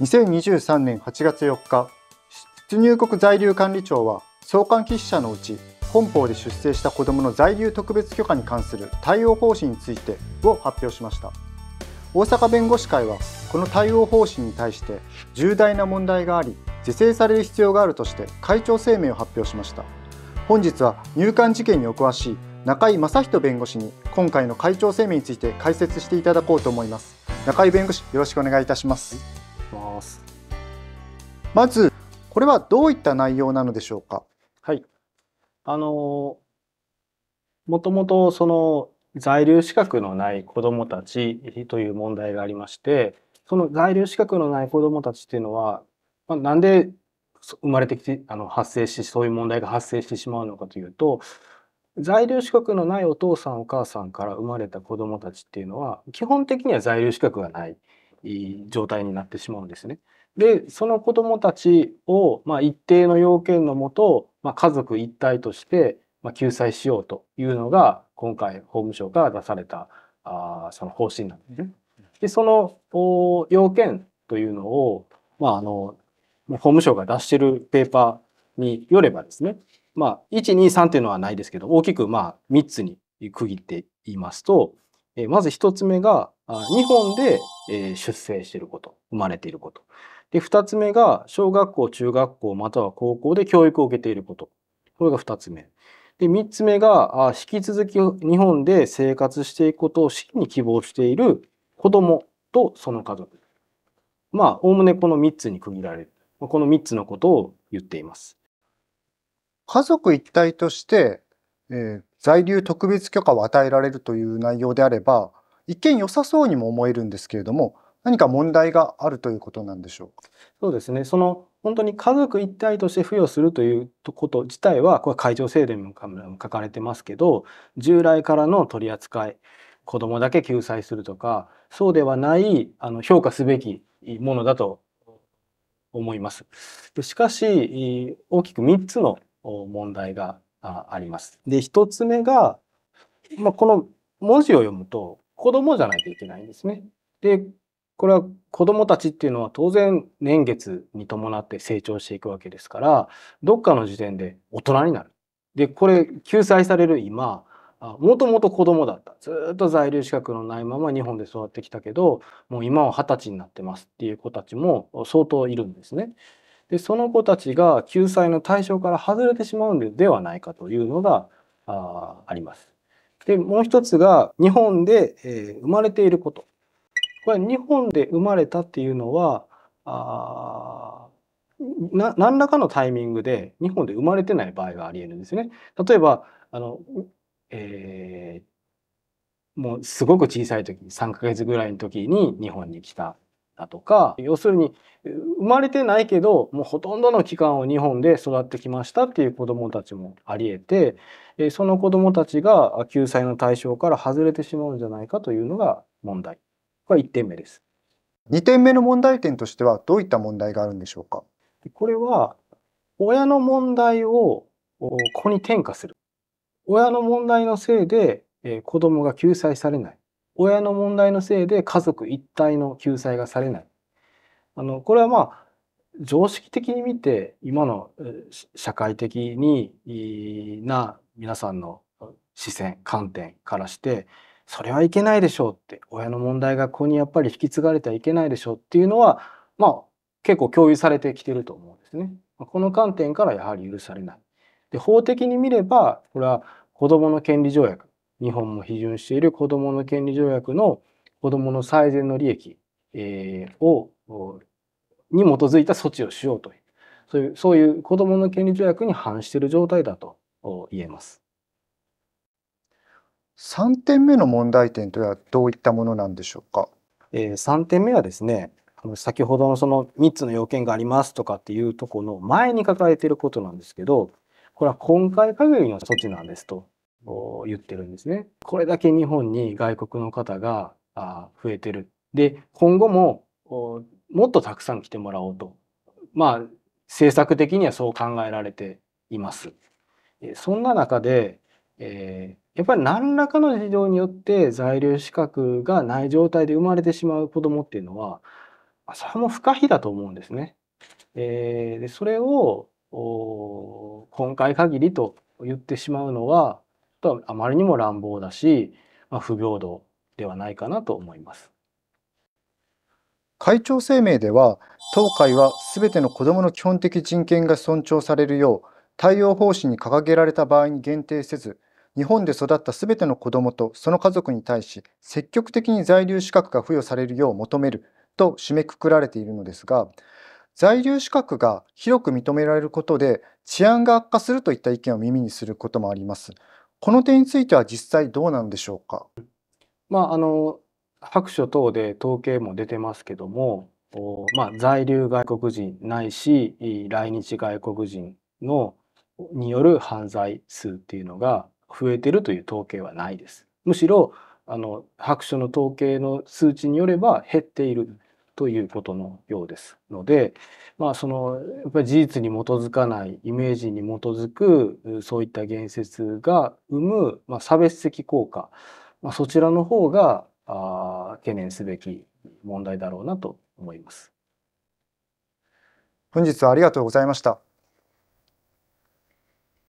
2023年8月4日、出入国在留管理庁は送還記者のうち本邦で出生した子どもの在留特別許可に関する対応方針についてを発表しました大阪弁護士会はこの対応方針に対して重大な問題があり是正される必要があるとして会長声明を発表しました本日は入管事件にお詳しい中井正人弁護士に今回の会長声明について解説していただこうと思います中井弁護士よろしくお願いいたしますますまずこれはどういった内容なのでしょうかはいあのもともとその在留資格のない子どもたちという問題がありましてその在留資格のない子どもたちっていうのは、まあ、なんで生まれてきてあの発生しそういう問題が発生してしまうのかというと在留資格のないお父さんお母さんから生まれた子どもたちっていうのは基本的には在留資格がない状態になってしまうんですね。で、その子どもたちを、まあ、一定の要件のもと、まあ、家族一体として、まあ、救済しようというのが、今回法務省から出されたあその方針なんですね。で、そのお要件というのを、まあ、あの、法務省が出してるペーパーによればですね、まあ、1、2、3っていうのはないですけど、大きくまあ、3つに区切っていますと、えまず1つ目が、日本で、え出生していること、生まれていること。で、2つ目が、小学校、中学校、または高校で教育を受けていること。これが2つ目。で、3つ目が、引き続き日本で生活していくことを真に希望している子供とその家族。まあ、おおむねこの3つに区切られる。この3つのことを言っています。家族一体として、えー、在留特別許可を与えられるという内容であれば一見良さそうにも思えるんですけれども何か問題があるということなんでしょうそうですねその本当に家族一体として付与するということ自体はこれ会長制度にも書かれてますけど従来からの取り扱い子どもだけ救済するとかそうではないあの評価すべきものだと思います。しかし大きく3つの問題があります。で、一つ目が、まあ、この文字を読むと子供じゃないといけないんですね。で、これは子供たちっていうのは当然年月に伴って成長していくわけですから、どっかの時点で大人になる。で、これ救済される今、もともと子供だった。ずっと在留資格のないまま日本で育ってきたけど、もう今は二十歳になってますっていう子たちも相当いるんですね。でその子たちが救済の対象から外れてしまうのではないかというのがああります。でもう一つが日本で、え生まれていること。これ日本で生まれたっていうのはあな何らかのタイミングで日本で生まれてない場合がありえるんですよね。例えばあの、えー、もうすごく小さい時3ヶ月ぐらいの時に日本に来ただとか要するに生まれてないけどもうほとんどの期間を日本で育ってきましたっていう子どもたちもありえてその子どもたちが救済の対象から外れてしまうんじゃないかというのが問題これ1点目です。2点目の問題点としてはどういった問題があるんでしょうかこれは親の問題を子に転嫁する親の問題のせいで子どもが救済されない親の問題のせいで家族一体の救済がされない。あのこれはまあ常識的に見て今の社会的にな皆さんの視線観点からしてそれはいけないでしょうって親の問題がここにやっぱり引き継がれてはいけないでしょうっていうのはまあ結構共有されてきてると思うんですね。この観点からやはり許されない。で法的に見ればこれは子どもの権利条約日本も批准している子どもの権利条約の子どもの最善の利益、えー、をに基づいた措置をしようというそういうそういう子どもの権利条約に反している状態だと言えます。3点目の問題点とはどういったものなんでしょうか、えー、3点目はですね先ほどのその3つの要件がありますとかっていうとこの前に書かれていることなんですけどこれは今回限りの措置なんですと言ってるんですね。これだけ日本に外国の方が増えてる。で、今後ももっとたくさん来てもらおうと。まあ、政策的にはそう考えられています。そんな中で、えー、やっぱり何らかの事情によって在留資格がない状態で生まれてしまう子どもっていうのは、それも不可避だと思うんですね。えー、でそれを今回限りと言ってしまうのはとあまりにも乱暴だし、まあ、不平等ではないかなと思います。会長声明では当会はすべての子どもの基本的人権が尊重されるよう対応方針に掲げられた場合に限定せず日本で育ったすべての子どもとその家族に対し積極的に在留資格が付与されるよう求めると締めくくられているのですが在留資格が広く認められることで治安が悪化するといった意見を耳にすることもあります。この点については実際どうなんでしょうか。まあ、あの白書等で統計も出てますけども、まあ、在留外国人ないし来日外国人のによる犯罪数っていうのが増えてるという統計はないです。むしろあの白書の統計の数値によれば減っている。ということのようですので、まあ、そのやっぱり事実に基づかないイメージに基づくそういった言説が生む、まあ、差別的効果、まあ、そちらの方があ懸念すべき問題だろうなと思います。本日はありがとうございました。